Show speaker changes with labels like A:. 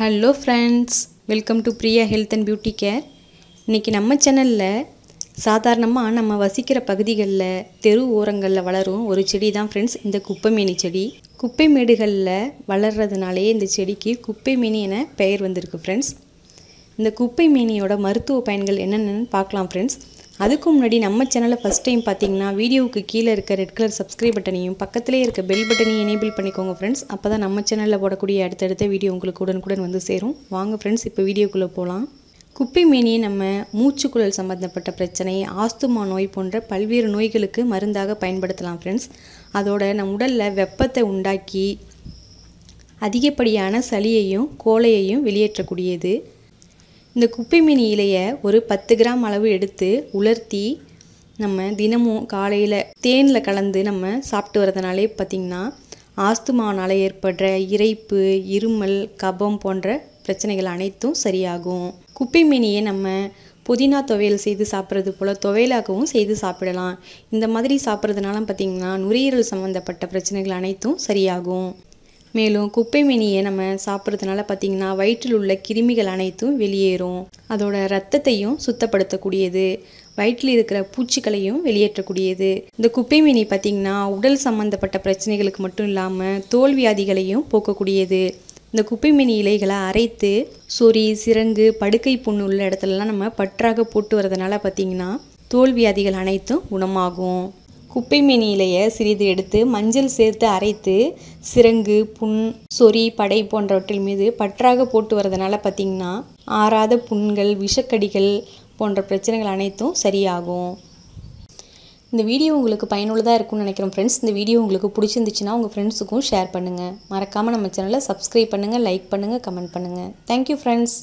A: hello friends welcome to Priya health and beauty care இன்றைக்கி நம்ம சேனலில் சாதாரணமாக நம்ம வசிக்கிற பகுதிகளில் தெரு ஓரங்களில் வளரும் ஒரு செடி தான் ஃப்ரெண்ட்ஸ் இந்த குப்பைமேனி செடி குப்பை மேடுகளில் வளர்கிறதுனாலேயே இந்த செடிக்கு குப்பை மீனி என பெயர் வந்திருக்கு ஃப்ரெண்ட்ஸ் இந்த குப்பை மீனியோட மருத்துவ பயன்கள் என்னென்னு பார்க்கலாம் ஃப்ரெண்ட்ஸ் அதுக்கு முன்னாடி நம்ம சேனலை ஃபஸ்ட் டைம் பார்த்தீங்கன்னா வீடியோவுக்கு கீழே இருக்க ரெட் கலர் சப்ஸ்கிரைப் பட்டனையும் பக்கத்துலேயே இருக்க பெல் பட்டனையும் எனேபிள் பண்ணிக்கோங்க ஃப்ரெண்ட்ஸ் அப்போ தான் நம்ம சேனலில் போடக்கூடிய அடுத்தடுத்த வீடியோ உங்களுக்கு உடனுக்குடன் வந்து சேரும் வாங்க ஃப்ரெண்ட்ஸ் இப்போ வீடியோக்குள்ளே போகலாம் குப்பை மேனியை நம்ம மூச்சுக்குழல் சம்மந்தப்பட்ட பிரச்சனை ஆஸ்துமா நோய் போன்ற பல்வேறு நோய்களுக்கு மருந்தாக பயன்படுத்தலாம் ஃப்ரெண்ட்ஸ் அதோட நம் உடலில் வெப்பத்தை உண்டாக்கி அதிகப்படியான சளியையும் கோலையையும் வெளியேற்றக்கூடியது இந்த குப்பை மீன் இலையை ஒரு பத்து கிராம் அளவு எடுத்து உலர்த்தி நம்ம தினமும் காலையில் தேனில் கலந்து நம்ம சாப்பிட்டு வரதுனாலே பார்த்திங்கன்னா ஆஸ்துமானால் ஏற்படுற இறைப்பு இருமல் கபம் போன்ற பிரச்சனைகள் அனைத்தும் சரியாகும் குப்பை மீனியை நம்ம புதினா துவையல் செய்து சாப்பிட்றது போல் துவையலாகவும் செய்து சாப்பிடலாம் இந்த மாதிரி சாப்பிட்றதுனால பார்த்திங்கன்னா நுரையீரல் சம்மந்தப்பட்ட பிரச்சனைகள் அனைத்தும் சரியாகும் மேலும் குப்பை மினியை நம்ம சாப்பிட்றதுனால பார்த்திங்கன்னா வயிற்றில் உள்ள கிருமிகள் அனைத்தும் வெளியேறும் அதோட ரத்தத்தையும் சுத்தப்படுத்தக்கூடியது வயிற்றில் இருக்கிற பூச்சிகளையும் வெளியேற்றக்கூடியது இந்த குப்பை மீனி பார்த்திங்கன்னா உடல் சம்மந்தப்பட்ட பிரச்சனைகளுக்கு மட்டும் இல்லாமல் தோல் வியாதிகளையும் போக்கக்கூடியது இந்த குப்பை மீன் இலைகளை அரைத்து சொறி சிரங்கு படுக்கை புண்ணு உள்ள இடத்துலலாம் நம்ம பற்றாக போட்டு வரதுனால பார்த்திங்கன்னா தோல் வியாதிகள் அனைத்தும் குணமாகும் குப்பைமேனி இலையை சிறிது எடுத்து மஞ்சள் சேர்த்து அரைத்து சிரங்கு புண் சொறி படை போன்றவற்றின் மீது பற்றாக போட்டு வரதுனால பார்த்திங்கன்னா ஆறாத புண்கள் விஷக்கடிகள் போன்ற பிரச்சனைகள் அனைத்தும் சரியாகும் இந்த வீடியோ உங்களுக்கு பயனுள்ளதாக இருக்கும்னு நினைக்கிறோம் ஃப்ரெண்ட்ஸ் இந்த வீடியோ உங்களுக்கு பிடிச்சிருந்துச்சுன்னா உங்கள் ஃப்ரெண்ட்ஸுக்கும் ஷேர் பண்ணுங்கள் மறக்காமல் நம்ம சேனலை சப்ஸ்கிரைப் பண்ணுங்கள் லைக் பண்ணுங்கள் கமெண்ட் பண்ணுங்கள் தேங்க்யூ ஃப்ரெண்ட்ஸ்